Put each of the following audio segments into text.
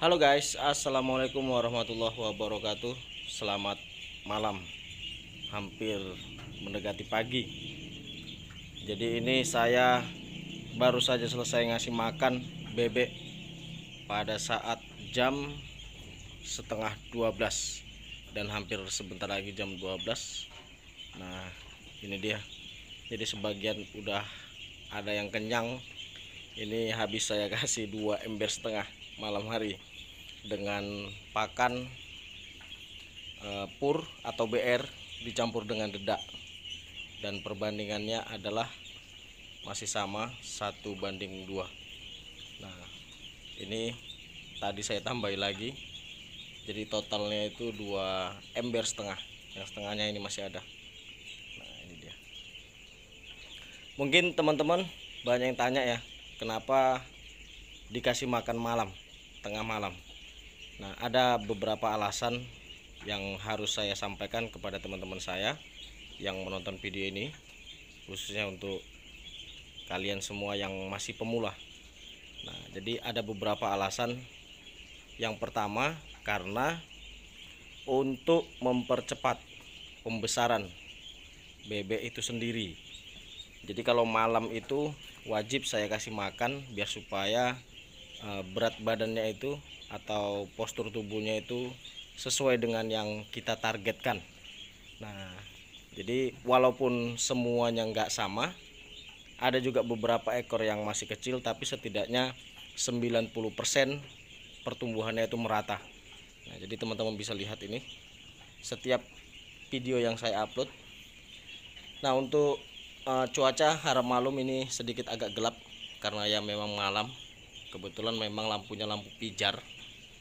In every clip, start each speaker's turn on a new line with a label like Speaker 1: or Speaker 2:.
Speaker 1: Halo guys, assalamualaikum warahmatullahi wabarakatuh. Selamat malam, hampir mendekati pagi. Jadi, ini saya baru saja selesai ngasih makan bebek pada saat jam setengah 12 dan hampir sebentar lagi jam 12 nah ini dia jadi sebagian udah ada yang kenyang ini habis saya kasih dua ember setengah malam hari dengan pakan eh, pur atau BR dicampur dengan dedak dan perbandingannya adalah masih sama satu banding dua. nah ini tadi saya tambahi lagi jadi totalnya itu dua ember setengah yang setengahnya ini masih ada nah ini dia mungkin teman-teman banyak yang tanya ya kenapa dikasih makan malam tengah malam Nah, ada beberapa alasan yang harus saya sampaikan kepada teman-teman saya yang menonton video ini, khususnya untuk kalian semua yang masih pemula. Nah, jadi ada beberapa alasan. Yang pertama, karena untuk mempercepat pembesaran bebek itu sendiri. Jadi kalau malam itu wajib saya kasih makan biar supaya Eh, berat badannya itu atau postur tubuhnya itu sesuai dengan yang kita targetkan. Nah, jadi walaupun semuanya nggak sama, ada juga beberapa ekor yang masih kecil tapi setidaknya 90% pertumbuhannya itu merata. Nah, jadi teman-teman bisa lihat ini setiap video yang saya upload. Nah, untuk uh, cuaca harap malum ini sedikit agak gelap karena ya memang malam kebetulan memang lampunya lampu pijar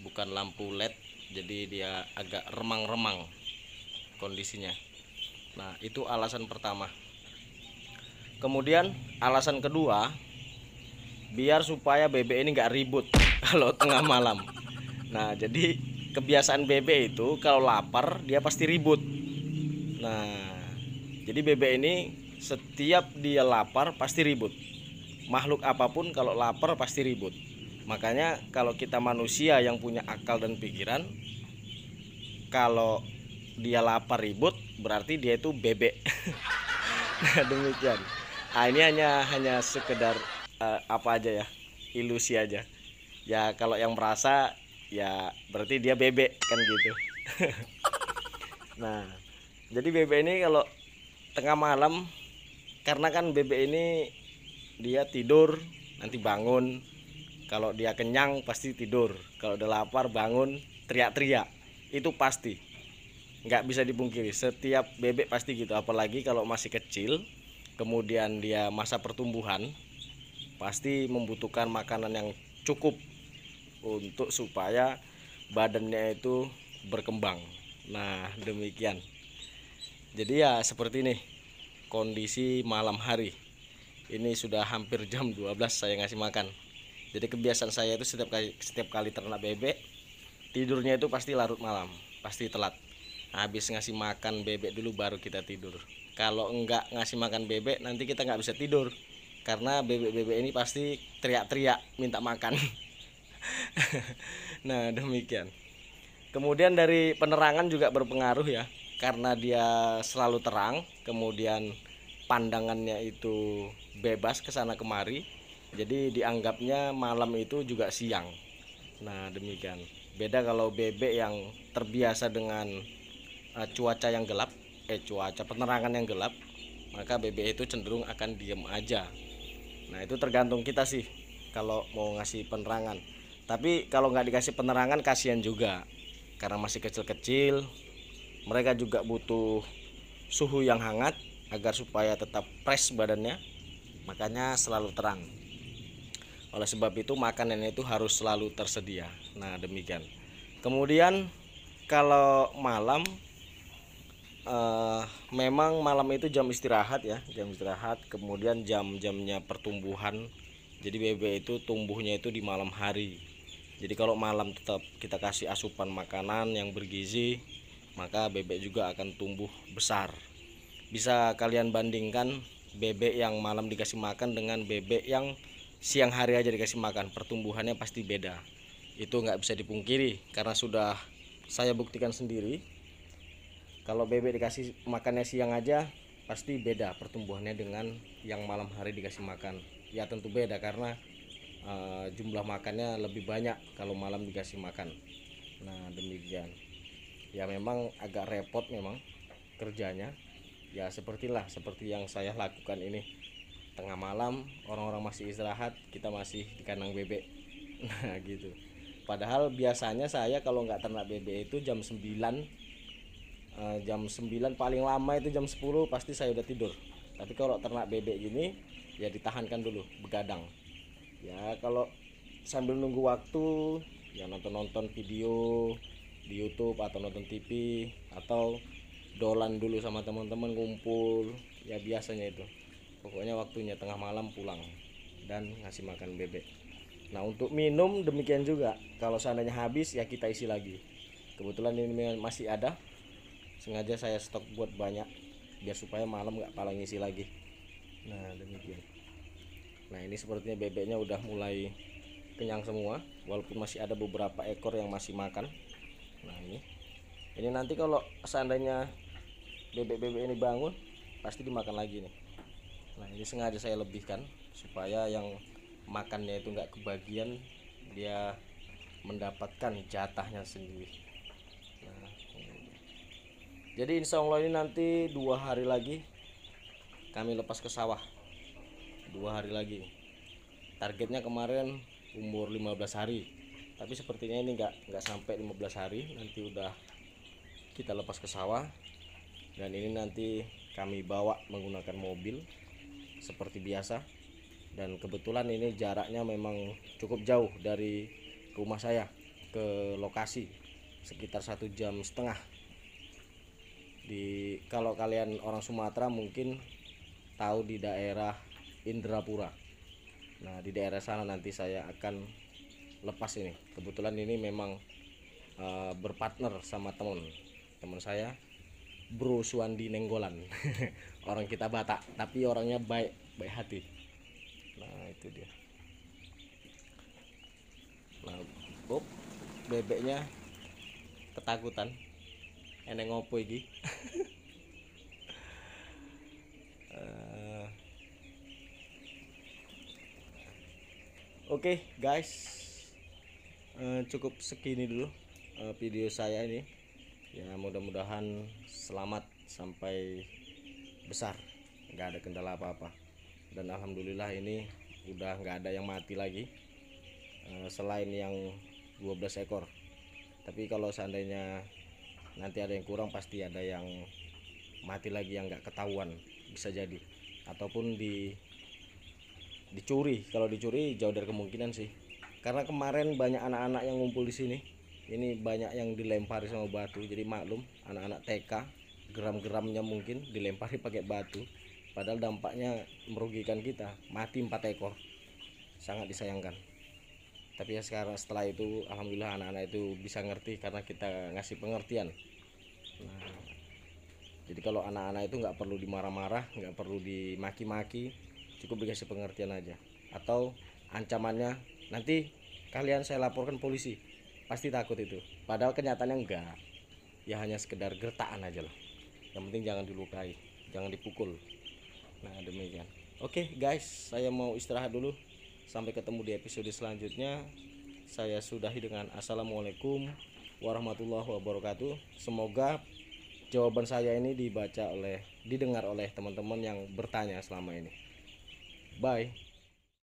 Speaker 1: bukan lampu led jadi dia agak remang-remang kondisinya nah itu alasan pertama kemudian alasan kedua biar supaya bebek ini nggak ribut kalau tengah malam nah jadi kebiasaan bebek itu kalau lapar dia pasti ribut nah jadi bebek ini setiap dia lapar pasti ribut makhluk apapun kalau lapar pasti ribut. Makanya kalau kita manusia yang punya akal dan pikiran, kalau dia lapar ribut berarti dia itu bebek. nah, demikian. Nah, ini hanya hanya sekedar uh, apa aja ya, ilusi aja. Ya kalau yang merasa ya berarti dia bebek kan gitu. nah, jadi bebek ini kalau tengah malam karena kan bebek ini dia tidur nanti bangun kalau dia kenyang pasti tidur kalau udah lapar bangun teriak-teriak itu pasti nggak bisa dipungkiri setiap bebek pasti gitu apalagi kalau masih kecil kemudian dia masa pertumbuhan pasti membutuhkan makanan yang cukup untuk supaya badannya itu berkembang nah demikian jadi ya seperti ini kondisi malam hari ini sudah hampir jam 12 saya ngasih makan jadi kebiasaan saya itu setiap kali setiap kali ternak bebek tidurnya itu pasti larut malam pasti telat habis ngasih makan bebek dulu baru kita tidur kalau enggak ngasih makan bebek nanti kita nggak bisa tidur karena bebek-bebek ini pasti teriak-teriak minta makan nah demikian kemudian dari penerangan juga berpengaruh ya karena dia selalu terang kemudian pandangannya itu bebas ke sana kemari. Jadi dianggapnya malam itu juga siang. Nah, demikian. Beda kalau bebek yang terbiasa dengan uh, cuaca yang gelap, eh cuaca penerangan yang gelap, maka bebek itu cenderung akan diem aja. Nah, itu tergantung kita sih kalau mau ngasih penerangan. Tapi kalau nggak dikasih penerangan kasihan juga karena masih kecil-kecil. Mereka juga butuh suhu yang hangat agar supaya tetap fresh badannya makanya selalu terang oleh sebab itu makanan itu harus selalu tersedia nah demikian kemudian kalau malam eh, memang malam itu jam istirahat ya jam istirahat kemudian jam-jamnya pertumbuhan jadi bebek itu tumbuhnya itu di malam hari jadi kalau malam tetap kita kasih asupan makanan yang bergizi maka bebek juga akan tumbuh besar bisa kalian bandingkan bebek yang malam dikasih makan dengan bebek yang siang hari aja dikasih makan pertumbuhannya pasti beda itu nggak bisa dipungkiri karena sudah saya buktikan sendiri kalau bebek dikasih makannya siang aja pasti beda pertumbuhannya dengan yang malam hari dikasih makan ya tentu beda karena uh, jumlah makannya lebih banyak kalau malam dikasih makan nah demikian ya memang agak repot memang kerjanya ya seperti lah seperti yang saya lakukan ini tengah malam orang-orang masih istirahat kita masih di kandang bebek nah gitu padahal biasanya saya kalau nggak ternak bebek itu jam 9 eh, jam 9 paling lama itu jam 10 pasti saya udah tidur tapi kalau ternak bebek gini ya ditahankan dulu begadang ya kalau sambil nunggu waktu ya nonton-nonton video di YouTube atau nonton TV atau dolan dulu sama teman-teman kumpul ya biasanya itu pokoknya waktunya tengah malam pulang dan ngasih makan bebek nah untuk minum demikian juga kalau seandainya habis ya kita isi lagi kebetulan ini masih ada sengaja saya stok buat banyak biar supaya malam nggak paling ngisi lagi nah demikian nah ini sepertinya bebeknya udah mulai kenyang semua walaupun masih ada beberapa ekor yang masih makan nah ini ini nanti kalau seandainya bebek-bebek ini bangun pasti dimakan lagi nih nah ini sengaja saya lebihkan supaya yang makannya itu nggak kebagian dia mendapatkan jatahnya sendiri nah, jadi insya Allah ini nanti dua hari lagi kami lepas ke sawah dua hari lagi targetnya kemarin umur 15 hari tapi sepertinya ini nggak nggak sampai 15 hari nanti udah kita lepas ke sawah dan ini nanti kami bawa menggunakan mobil seperti biasa dan kebetulan ini jaraknya memang cukup jauh dari rumah saya ke lokasi sekitar satu jam setengah di kalau kalian orang Sumatera mungkin tahu di daerah Indrapura nah di daerah sana nanti saya akan lepas ini kebetulan ini memang uh, berpartner sama teman teman saya Bro Suwandi Nenggolan orang kita Batak tapi orangnya baik baik hati nah itu dia nah oh, bebeknya ketakutan eneng ngopo iki eh, oke okay, guys eh, cukup segini dulu eh, video saya ini ya mudah-mudahan selamat sampai besar nggak ada kendala apa-apa dan alhamdulillah ini udah nggak ada yang mati lagi eh, selain yang 12 ekor tapi kalau seandainya nanti ada yang kurang pasti ada yang mati lagi yang nggak ketahuan bisa jadi ataupun di dicuri kalau dicuri jauh dari kemungkinan sih karena kemarin banyak anak-anak yang ngumpul di sini ini banyak yang dilempari sama batu jadi maklum anak-anak TK geram-geramnya mungkin dilempari pakai batu padahal dampaknya merugikan kita mati empat ekor sangat disayangkan tapi ya sekarang setelah itu alhamdulillah anak-anak itu bisa ngerti karena kita ngasih pengertian nah, jadi kalau anak-anak itu nggak perlu dimarah-marah nggak perlu dimaki-maki cukup dikasih pengertian aja atau ancamannya nanti kalian saya laporkan polisi pasti takut itu padahal kenyataannya enggak ya hanya sekedar gertaan aja lah yang penting jangan dilukai jangan dipukul nah demikian oke okay, guys saya mau istirahat dulu sampai ketemu di episode selanjutnya saya sudahi dengan assalamualaikum warahmatullahi wabarakatuh semoga jawaban saya ini dibaca oleh didengar oleh teman-teman yang bertanya selama ini bye